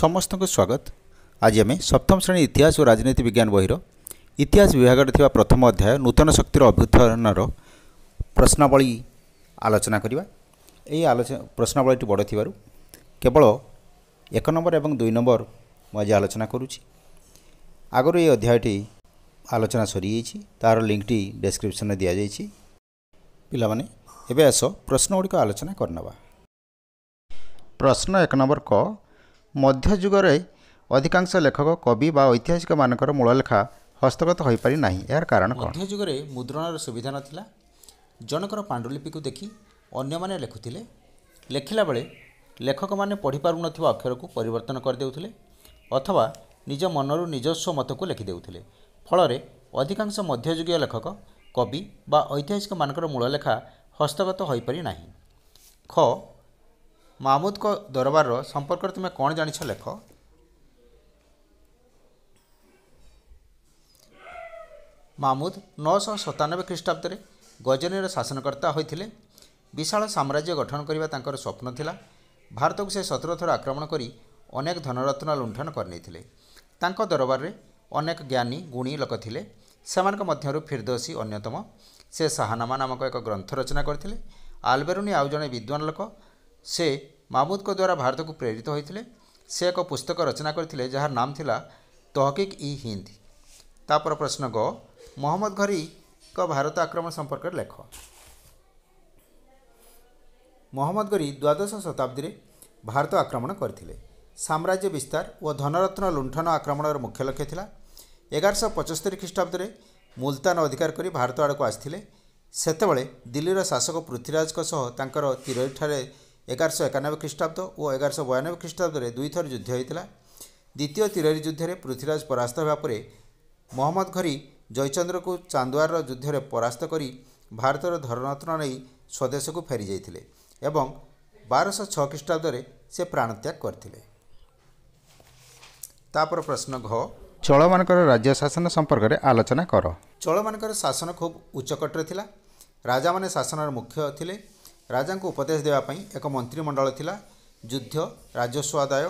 ସମସ୍ତଙ୍କୁ ସ୍ୱାଗତ ଆଜି ଆମେ ସପ୍ତମ ଶ୍ରେଣୀ ଇତିହାସ ଓ ରାଜନୀତି ବିଜ୍ଞାନ ବହିର ଇତିହାସ ବିଭାଗରେ ଥିବା ପ୍ରଥମ ଅଧ୍ୟାୟ ନୂତନ ଶକ୍ତିର ଅଭ୍ୟୁତ୍ଥାନର ପ୍ରଶ୍ନାବଳୀ ଆଲୋଚନା କରିବା ଏହି ଆଲୋଚନା ପ୍ରଶ୍ନାବଳୀଟି ବଡ଼ ଥିବାରୁ କେବଳ ଏକ ନମ୍ବର ଏବଂ ଦୁଇ ନମ୍ବର ମୁଁ ଆଜି ଆଲୋଚନା କରୁଛି ଆଗରୁ ଏହି ଅଧ୍ୟାୟଟି ଆଲୋଚନା ସରିଯାଇଛି ତାହାର ଲିଙ୍କ୍ଟି ଡେସ୍କ୍ରିପ୍ସନ୍ରେ ଦିଆଯାଇଛି ପିଲାମାନେ ଏବେ ଆସ ପ୍ରଶ୍ନଗୁଡ଼ିକ ଆଲୋଚନା କରିନେବା ପ୍ରଶ୍ନ ଏକ ନମ୍ବର କ ମଧ୍ୟଯୁଗରେ ଅଧିକାଂଶ ଲେଖକ କବି ବା ଐତିହାସିକମାନଙ୍କର ମୂଳ ଲେଖା ହସ୍ତଗତ ହୋଇପାରି ନାହିଁ ଏହାର କାରଣ ମଧ୍ୟଯୁଗରେ ମୁଦ୍ରଣର ସୁବିଧା ନଥିଲା ଜଣଙ୍କର ପାଣ୍ଡୁଲିପିକୁ ଦେଖି ଅନ୍ୟମାନେ ଲେଖୁଥିଲେ ଲେଖିଲା ବେଳେ ଲେଖକମାନେ ପଢ଼ିପାରୁନଥିବା ଅକ୍ଷରକୁ ପରିବର୍ତ୍ତନ କରିଦେଉଥିଲେ ଅଥବା ନିଜ ମନରୁ ନିଜସ୍ୱ ମତକୁ ଲେଖିଦେଉଥିଲେ ଫଳରେ ଅଧିକାଂଶ ମଧ୍ୟଯୁଗୀୟ ଲେଖକ କବି ବା ଐତିହାସିକମାନଙ୍କର ମୂଳ ଲେଖା ହସ୍ତଗତ ହୋଇପାରି ନାହିଁ ଖ ମାମୁଦଙ୍କ ଦରବାରର ସମ୍ପର୍କରେ ତୁମେ କ'ଣ ଜାଣିଛ ଲେଖ ମାମୁଦ ନଅଶହ ସତାନବେ ଖ୍ରୀଷ୍ଟାବ୍ଦରେ ଗଜନୀର ଶାସନକର୍ତ୍ତା ହୋଇଥିଲେ ବିଶାଳ ସାମ୍ରାଜ୍ୟ ଗଠନ କରିବା ତାଙ୍କର ସ୍ୱପ୍ନ ଥିଲା ଭାରତକୁ ସେ ସତର ଥର ଆକ୍ରମଣ କରି ଅନେକ ଧନରତ୍ନ ଲୁଣ୍ଠନ କରିନେଇଥିଲେ ତାଙ୍କ ଦରବାରରେ ଅନେକ ଜ୍ଞାନୀ ଗୁଣୀ ଲୋକ ଥିଲେ ସେମାନଙ୍କ ମଧ୍ୟରୁ ଫିରଦୋଷୀ ଅନ୍ୟତମ ସେ ଶାହାନାମା ନାମକ ଏକ ଗ୍ରନ୍ଥ ରଚନା କରିଥିଲେ ଆଲବେରୁନି ଆଉ ଜଣେ ବିଦ୍ୱାନ ଲୋକ ସେ ମାମୁଦଙ୍କ ଦ୍ୱାରା ଭାରତକୁ ପ୍ରେରିତ ହୋଇଥିଲେ ସେ ଏକ ପୁସ୍ତକ ରଚନା କରିଥିଲେ ଯାହାର ନାମ ଥିଲା ତହକିକ୍ ଇ ହିନ୍ଦ ତା'ପରେ ପ୍ରଶ୍ନ ଗ ମହମ୍ମଦ ଘରିଙ୍କ ଭାରତ ଆକ୍ରମଣ ସମ୍ପର୍କରେ ଲେଖ ମହମ୍ମଦ ଘରି ଦ୍ୱାଦଶ ଶତାବ୍ଦୀରେ ଭାରତ ଆକ୍ରମଣ କରିଥିଲେ ସାମ୍ରାଜ୍ୟ ବିସ୍ତାର ଓ ଧନରତ୍ନ ଲୁଣ୍ଠନ ଆକ୍ରମଣର ମୁଖ୍ୟ ଲକ୍ଷ୍ୟ ଥିଲା ଏଗାରଶହ ପଞ୍ଚସ୍ତରୀ ଖ୍ରୀଷ୍ଟାବ୍ଦରେ ମୁଲତାନ ଅଧିକାର କରି ଭାରତ ଆଡ଼କୁ ଆସିଥିଲେ ସେତେବେଳେ ଦିଲ୍ଲୀର ଶାସକ ପୃଥ୍ୱୀରାଜଙ୍କ ସହ ତାଙ୍କର ତିରୋହିଠାରେ ଏଗାରଶହ ଏକାନବେ ଖ୍ରୀଷ୍ଟାବ୍ଦ ଓ ଏଗାରଶହ ବୟାନବେ ଖ୍ରୀଷ୍ଟାବ୍ଦରେ ଦୁଇଥର ଯୁଦ୍ଧ ହୋଇଥିଲା ଦ୍ୱିତୀୟ ତିରରି ଯୁଦ୍ଧରେ ପୃଥ୍ୱୀରାଜ ପରାସ୍ତ ହେବା ପରେ ମହମ୍ମଦ ଘରି ଜୟଚନ୍ଦ୍ରକୁ ଚାନ୍ଦୁଆର ଯୁଦ୍ଧରେ ପରାସ୍ତ କରି ଭାରତର ଧରଣତ୍ନ ନେଇ ସ୍ୱଦେଶକୁ ଫେରିଯାଇଥିଲେ ଏବଂ ବାରଶହ ଛଅ ଖ୍ରୀଷ୍ଟାବ୍ଦରେ ସେ ପ୍ରାଣତ୍ୟାଗ କରିଥିଲେ ତାପରେ ପ୍ରଶ୍ନ ଘ ଚଳମାନଙ୍କର ରାଜ୍ୟ ଶାସନ ସମ୍ପର୍କରେ ଆଲୋଚନା କର ଚଳମାନଙ୍କର ଶାସନ ଖୁବ୍ ଉଚ୍ଚକଟରେ ଥିଲା ରାଜାମାନେ ଶାସନର ମୁଖ୍ୟ ଥିଲେ ରାଜାଙ୍କୁ ଉପଦେଶ ଦେବା ପାଇଁ ଏକ ମନ୍ତ୍ରିମଣ୍ଡଳ ଥିଲା ଯୁଦ୍ଧ ରାଜସ୍ୱ ଆଦାୟ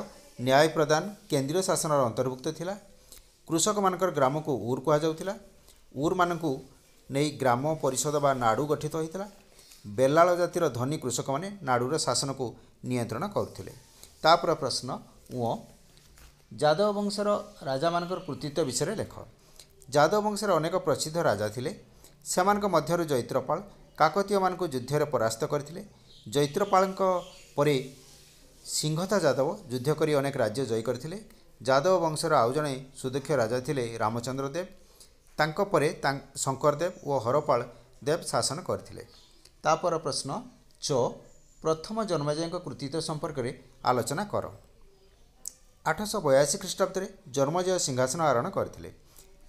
ନ୍ୟାୟ ପ୍ରଦାନ କେନ୍ଦ୍ରୀୟ ଶାସନର ଅନ୍ତର୍ଭୁକ୍ତ ଥିଲା କୃଷକମାନଙ୍କର ଗ୍ରାମକୁ ଉର୍ କୁହାଯାଉଥିଲା ଉର୍ମାନଙ୍କୁ ନେଇ ଗ୍ରାମ ପରିଷଦ ବା ନାଡ଼ୁ ଗଠିତ ହୋଇଥିଲା ବେଲାଳ ଜାତିର ଧନୀ କୃଷକମାନେ ନାଡ଼ୁର ଶାସନକୁ ନିୟନ୍ତ୍ରଣ କରୁଥିଲେ ତାପରେ ପ୍ରଶ୍ନ ଉଅ ଯାଦବ ବଂଶର ରାଜାମାନଙ୍କର କୃତିତ୍ୱ ବିଷୟରେ ଲେଖ ଯାଦବ ବଂଶରେ ଅନେକ ପ୍ରସିଦ୍ଧ ରାଜା ଥିଲେ ସେମାନଙ୍କ ମଧ୍ୟରୁ ଜୈତ୍ରପାଳ କାକତୀୟମାନଙ୍କୁ ଯୁଦ୍ଧରେ ପରାସ୍ତ କରିଥିଲେ ଜୈତ୍ରପାଳଙ୍କ ପରେ ସିଂହତା ଯାଦବ ଯୁଦ୍ଧ କରି ଅନେକ ରାଜ୍ୟ ଜୟ କରିଥିଲେ ଯାଦବ ବଂଶର ଆଉ ଜଣେ ସୁଦକ୍ଷ ରାଜା ଥିଲେ ରାମଚନ୍ଦ୍ର ଦେବ ତାଙ୍କ ପରେ ତା ଶଙ୍କରଦେବ ଓ ହରପାଳ ଦେବ ଶାସନ କରିଥିଲେ ତା'ପର ପ୍ରଶ୍ନ ଚ ପ୍ରଥମ ଜନ୍ମଜୟଙ୍କ କୃତିତ୍ୱ ସମ୍ପର୍କରେ ଆଲୋଚନା କର ଆଠଶହ ବୟାଅଶୀ ଖ୍ରୀଷ୍ଟାବ୍ଦରେ ଜନ୍ମଜୟ ସିଂହାସନ ଆରୋହଣ କରିଥିଲେ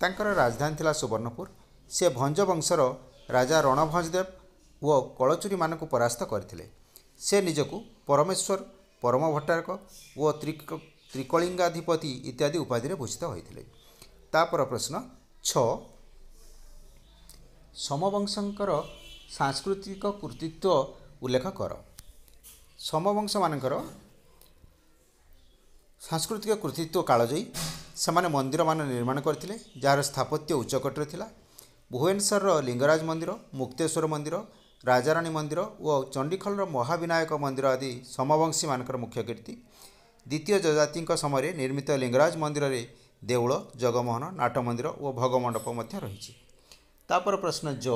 ତାଙ୍କର ରାଜଧାନୀ ଥିଲା ସୁବର୍ଣ୍ଣପୁର ସେ ଭଞ୍ଜ ବଂଶର ରାଜା ରଣଭଞ୍ଜ ଦେବ ଓ କଳଚୁରୀମାନଙ୍କୁ ପରାସ୍ତ କରିଥିଲେ ସେ ନିଜକୁ ପରମେଶ୍ୱର ପରମ ଭଟ୍ଟାରକ ଓ ତ୍ରିକଳିଙ୍ଗାଧିପତି ଇତ୍ୟାଦି ଉପାଧିରେ ଭୂଷିତ ହୋଇଥିଲେ ତା'ପର ପ୍ରଶ୍ନ ଛଅ ସମବଂଶଙ୍କର ସାଂସ୍କୃତିକ କୃତିତ୍ୱ ଉଲ୍ଲେଖ କର ସମବଂଶମାନଙ୍କର ସାଂସ୍କୃତିକ କୃତିତ୍ୱ କାଳଜୟୀ ସେମାନେ ମନ୍ଦିରମାନ ନିର୍ମାଣ କରିଥିଲେ ଯାହାର ସ୍ଥାପତ୍ୟ ଉଚ୍ଚକଟୀର ଥିଲା ଭୁବନେଶ୍ୱରର ଲିଙ୍ଗରାଜ ମନ୍ଦିର ମୁକ୍ତେଶ୍ୱର ମନ୍ଦିର ରାଜାରାଣୀ ମନ୍ଦିର ଓ ଚଣ୍ଡିଖୋଲର ମହାବିନାୟକ ମନ୍ଦିର ଆଦି ସମବଂଶୀମାନଙ୍କର ମୁଖ୍ୟ କୀର୍ତ୍ତି ଦ୍ୱିତୀୟ ଯଜାତିଙ୍କ ସମୟରେ ନିର୍ମିତ ଲିଙ୍ଗରାଜ ମନ୍ଦିରରେ ଦେଉଳ ଜଗମୋହନ ନାଟ ମନ୍ଦିର ଓ ଭୋଗମଣ୍ଡପ ମଧ୍ୟ ରହିଛି ତାପରେ ପ୍ରଶ୍ନ ଜ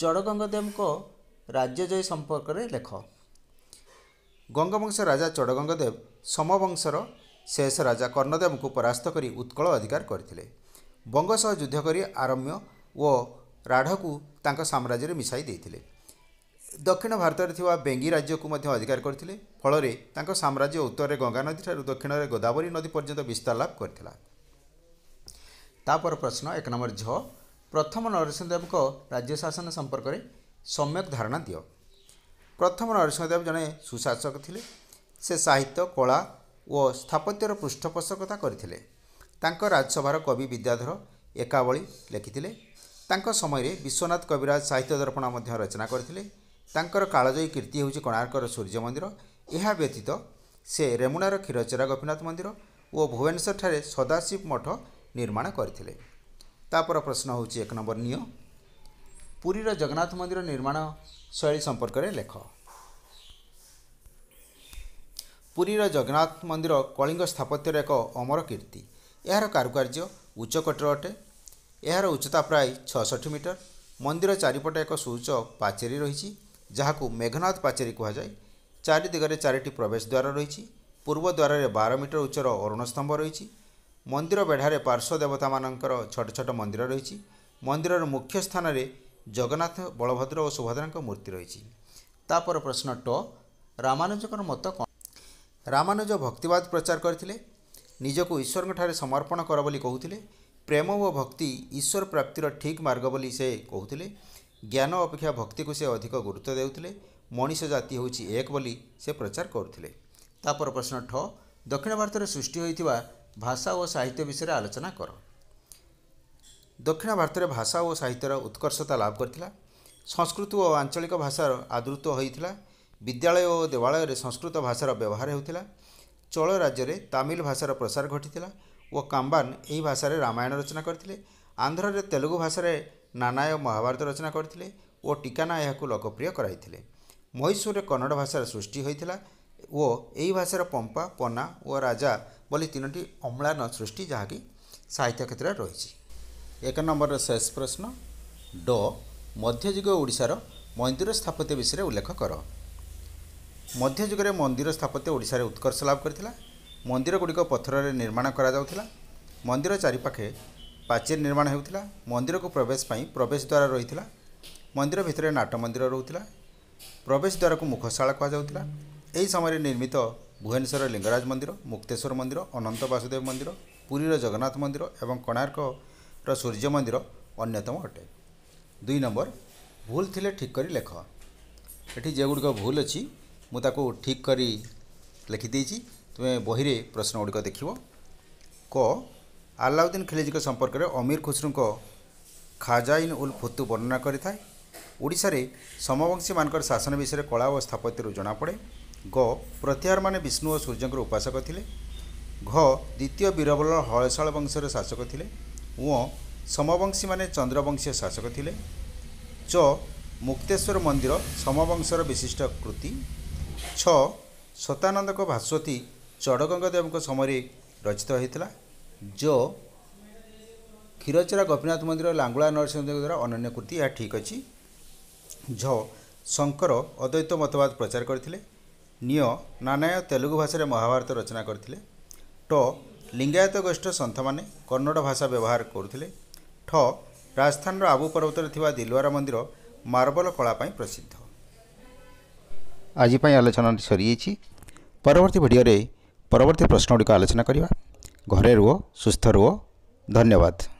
ଚଡ଼ଗଙ୍ଗଦେବଙ୍କ ରାଜ୍ୟଜୟୀ ସମ୍ପର୍କରେ ଲେଖ ଗଙ୍ଗବଂଶ ରାଜା ଚଡ଼ଗଙ୍ଗଦେବ ସମବଂଶର ଶେଷ ରାଜା କର୍ଣ୍ଣଦେବଙ୍କୁ ପରାସ୍ତ କରି ଉତ୍କଳ ଅଧିକାର କରିଥିଲେ ବଙ୍ଗ ସହ ଯୁଦ୍ଧ କରି ଆରମ୍ୟ ଓ ରାଢ଼କୁ ତାଙ୍କ ସାମ୍ରାଜ୍ୟରେ ମିଶାଇ ଦେଇଥିଲେ ଦକ୍ଷିଣ ଭାରତରେ ଥିବା ବେଙ୍ଗି ରାଜ୍ୟକୁ ମଧ୍ୟ ଅଧିକାର କରିଥିଲେ ଫଳରେ ତାଙ୍କ ସାମ୍ରାଜ୍ୟ ଉତ୍ତରରେ ଗଙ୍ଗା ନଦୀଠାରୁ ଦକ୍ଷିଣରେ ଗୋଦାବରୀ ନଦୀ ପର୍ଯ୍ୟନ୍ତ ବିସ୍ତାର ଲାଭ କରିଥିଲା ତାପର ପ୍ରଶ୍ନ ଏକ ନମ୍ବର ଝ ପ୍ରଥମ ନରସିଂହଦେବଙ୍କ ରାଜ୍ୟ ଶାସନ ସମ୍ପର୍କରେ ସମ୍ୟକ ଧାରଣା ଦିଅ ପ୍ରଥମ ନରସିଂହଦେବ ଜଣେ ସୁଶାସକ ଥିଲେ ସେ ସାହିତ୍ୟ କଳା ଓ ସ୍ଥାପତ୍ୟର ପୃଷ୍ଠପୋଷକତା କରିଥିଲେ ତାଙ୍କ ରାଜ୍ୟସଭାର କବି ବିଦ୍ୟାଧର ଏକାବଳି ଲେଖିଥିଲେ ତାଙ୍କ ସମୟରେ ବିଶ୍ୱନାଥ କବିରାଜ ସାହିତ୍ୟ ଦର୍ପଣ ମଧ୍ୟ ରଚନା କରିଥିଲେ ତାଙ୍କର କାଳଜୟୀ କୀର୍ତ୍ତି ହେଉଛି କୋଣାର୍କର ସୂର୍ଯ୍ୟ ମନ୍ଦିର ଏହା ବ୍ୟତୀତ ସେ ରେମୁଣାର କ୍ଷୀରଚେରା ଗୋପୀନାଥ ମନ୍ଦିର ଓ ଭୁବନେଶ୍ୱରଠାରେ ସଦାଶିବ ମଠ ନିର୍ମାଣ କରିଥିଲେ ତା'ପର ପ୍ରଶ୍ନ ହେଉଛି ଏକ ନମ୍ବର ନିଅ ପୁରୀର ଜଗନ୍ନାଥ ମନ୍ଦିର ନିର୍ମାଣ ଶୈଳୀ ସମ୍ପର୍କରେ ଲେଖ ପୁରୀର ଜଗନ୍ନାଥ ମନ୍ଦିର କଳିଙ୍ଗ ସ୍ଥାପତ୍ୟର ଏକ ଅମର କୀର୍ତ୍ତି ଏହାର କାରୁକାର୍ଯ୍ୟ ଉଚ୍ଚକୋଟୀର ଅଟେ ଏହାର ଉଚ୍ଚତା ପ୍ରାୟ ଛଅଷଠି ମିଟର ମନ୍ଦିର ଚାରିପଟେ ଏକ ସୁଉଚ୍ଚ ପାଚେରୀ ରହିଛି ଯାହାକୁ ମେଘନାଥ ପାଚେରୀ କୁହାଯାଏ ଚାରି ଦିଗରେ ଚାରିଟି ପ୍ରବେଶ ଦ୍ୱାର ରହିଛି ପୂର୍ବ ଦ୍ୱାରରେ ବାର ମିଟର ଉଚ୍ଚର ଅରୁଣ ସ୍ତମ୍ଭ ରହିଛି ମନ୍ଦିର ବେଢ଼ାରେ ପାର୍ଶ୍ୱ ଦେବତାମାନଙ୍କର ଛୋଟ ଛୋଟ ମନ୍ଦିର ରହିଛି ମନ୍ଦିରର ମୁଖ୍ୟ ସ୍ଥାନରେ ଜଗନ୍ନାଥ ବଳଭଦ୍ର ଓ ସୁଭଦ୍ରାଙ୍କ ମୂର୍ତ୍ତି ରହିଛି ତାପରେ ପ୍ରଶ୍ନ ଟ ରାମାନୁଜଙ୍କର ମତ କ'ଣ ରାମାନୁଜ ଭକ୍ତିବାଦ ପ୍ରଚାର କରିଥିଲେ ନିଜକୁ ଈଶ୍ୱରଙ୍କଠାରେ ସମର୍ପଣ କର ବୋଲି କହୁଥିଲେ ପ୍ରେମ ଓ ଭକ୍ତି ଈଶ୍ୱର ପ୍ରାପ୍ତିର ଠିକ୍ ମାର୍ଗ ବୋଲି ସେ କହୁଥିଲେ ଜ୍ଞାନ ଅପେକ୍ଷା ଭକ୍ତିକୁ ସେ ଅଧିକ ଗୁରୁତ୍ୱ ଦେଉଥିଲେ ମଣିଷ ଜାତି ହେଉଛି ଏକ ବୋଲି ସେ ପ୍ରଚାର କରୁଥିଲେ ତାପରେ ପ୍ରଶ୍ନ ଠ ଦକ୍ଷିଣ ଭାରତରେ ସୃଷ୍ଟି ହୋଇଥିବା ଭାଷା ଓ ସାହିତ୍ୟ ବିଷୟରେ ଆଲୋଚନା କର ଦକ୍ଷିଣ ଭାରତରେ ଭାଷା ଓ ସାହିତ୍ୟର ଉତ୍କର୍ଷତା ଲାଭ କରିଥିଲା ସଂସ୍କୃତ ଓ ଆଞ୍ଚଳିକ ଭାଷାର ଆଦୃତ ହୋଇଥିଲା ବିଦ୍ୟାଳୟ ଓ ଦେବାଳୟରେ ସଂସ୍କୃତ ଭାଷାର ବ୍ୟବହାର ହେଉଥିଲା ଚୋଳ ରାଜ୍ୟରେ ତାମିଲ ଭାଷାର ପ୍ରସାର ଘଟିଥିଲା ଓ କାମ୍ବାନ ଏହି ଭାଷାରେ ରାମାୟଣ ରଚନା କରିଥିଲେ ଆନ୍ଧ୍ରରେ ତେଲୁଗୁ ଭାଷାରେ ନାନାୟ ମହାଭାରତ ରଚନା କରିଥିଲେ ଓ ଟିକାନା ଏହାକୁ ଲୋକପ୍ରିୟ କରାଇଥିଲେ ମହୀଶୂରରେ କନ୍ନଡ଼ ଭାଷାର ସୃଷ୍ଟି ହୋଇଥିଲା ଓ ଏହି ଭାଷାର ପମ୍ପା ପନା ଓ ରାଜା ବୋଲି ତିନୋଟି ଅମ୍ଳାନ ସୃଷ୍ଟି ଯାହାକି ସାହିତ୍ୟ କ୍ଷେତ୍ରରେ ରହିଛି ଏକ ନମ୍ବରର ଶେଷ ପ୍ରଶ୍ନ ଡ ମଧ୍ୟଯୁଗ ଓଡ଼ିଶାର ମନ୍ଦିର ସ୍ଥାପତ୍ୟ ବିଷୟରେ ଉଲ୍ଲେଖ କର ମଧ୍ୟଯୁଗରେ ମନ୍ଦିର ସ୍ଥାପତ୍ୟ ଓଡ଼ିଶାରେ ଉତ୍କର୍ଷ ଲାଭ କରିଥିଲା ମନ୍ଦିରଗୁଡ଼ିକ ପଥରରେ ନିର୍ମାଣ କରାଯାଉଥିଲା ମନ୍ଦିର ଚାରିପାଖେ ପାଚେରୀ ନିର୍ମାଣ ହେଉଥିଲା ମନ୍ଦିରକୁ ପ୍ରବେଶ ପାଇଁ ପ୍ରବେଶ ଦ୍ୱାର ରହିଥିଲା ମନ୍ଦିର ଭିତରେ ନାଟ ମନ୍ଦିର ରହୁଥିଲା ପ୍ରବେଶ ଦ୍ୱାରକୁ ମୁଖଶାଳ କୁହାଯାଉଥିଲା ଏହି ସମୟରେ ନିର୍ମିତ ଭୁବନେଶ୍ୱର ଲିଙ୍ଗରାଜ ମନ୍ଦିର ମୁକ୍ତେଶ୍ୱର ମନ୍ଦିର ଅନନ୍ତ ବାସୁଦେବ ମନ୍ଦିର ପୁରୀର ଜଗନ୍ନାଥ ମନ୍ଦିର ଏବଂ କୋଣାର୍କର ସୂର୍ଯ୍ୟ ମନ୍ଦିର ଅନ୍ୟତମ ଅଟେ ଦୁଇ ନମ୍ବର ଭୁଲ ଥିଲେ ଠିକ୍ କରି ଲେଖ ଏଠି ଯେଗୁଡ଼ିକ ଭୁଲ ଅଛି ମୁଁ ତାକୁ ଠିକ୍ କରି ଲେଖିଦେଇଛି ତୁମେ ବହିରେ ପ୍ରଶ୍ନ ଗୁଡ଼ିକ ଦେଖିବ କ ଆଲାଉଦ୍ଦିନ ଖିଲିଜିଙ୍କ ସମ୍ପର୍କରେ ଅମୀର ଖୁସରୁଙ୍କ ଖାଜାଇନ୍ ଉଲ୍ ଫୁତୁ ବର୍ଣ୍ଣନା କରିଥାଏ ଓଡ଼ିଶାରେ ସମବଂଶୀମାନଙ୍କର ଶାସନ ବିଷୟରେ କଳା ଓ ସ୍ଥାପତ୍ୟରୁ ଜଣାପଡ଼େ ଗ ପ୍ରତ୍ୟାହାରମାନେ ବିଷ୍ଣୁ ଓ ସୂର୍ଯ୍ୟଙ୍କର ଉପାସକ ଥିଲେ ଘ ଦ୍ୱିତୀୟ ବୀରବଲ ହଳଶାଳ ବଂଶର ଶାସକ ଥିଲେ ଓ ସମବଂଶୀମାନେ ଚନ୍ଦ୍ରବଂଶୀୟ ଶାସକ ଥିଲେ ଚ ମୁକ୍ତେଶ୍ୱର ମନ୍ଦିର ସମବଂଶର ବିଶିଷ୍ଟ କୃତି ଛଅ ସତାନନ୍ଦଙ୍କ ଭାସ୍ୱତୀ ଚଡ଼ଗଙ୍ଗଦେବଙ୍କ ସମୟରେ ରଚିତ ହୋଇଥିଲା ଯୋ କ୍ଷୀରଚେରା ଗୋପୀନାଥ ମନ୍ଦିର ଲାଙ୍ଗୁଳା ନରସିଂହଦେବ ଦ୍ୱାରା ଅନନ୍ୟ କୃତି ଏହା ଠିକ୍ ଅଛି ଝ ଶଙ୍କର ଅଦ୍ୱୈତ ମତବାଦ ପ୍ରଚାର କରିଥିଲେ ନିଅ ନାନାୟ ତେଲୁଗୁ ଭାଷାରେ ମହାଭାରତ ରଚନା କରିଥିଲେ ଟ ଲିଙ୍ଗାୟତ ଗୋଷ୍ଠୀ ସନ୍ଥମାନେ କନ୍ନଡ଼ ଭାଷା ବ୍ୟବହାର କରୁଥିଲେ ଠ ରାଜସ୍ଥାନର ଆବୁ ପର୍ବତରେ ଥିବା ଦିଲୱାରା ମନ୍ଦିର ମାର୍ବଲ କଳା ପାଇଁ ପ୍ରସିଦ୍ଧ आजप आलोचना सरिवर्ती भिडियो पर्वती प्रश्न गुडिक आलोचना घरे रु सुस्थ रु धन्यवाद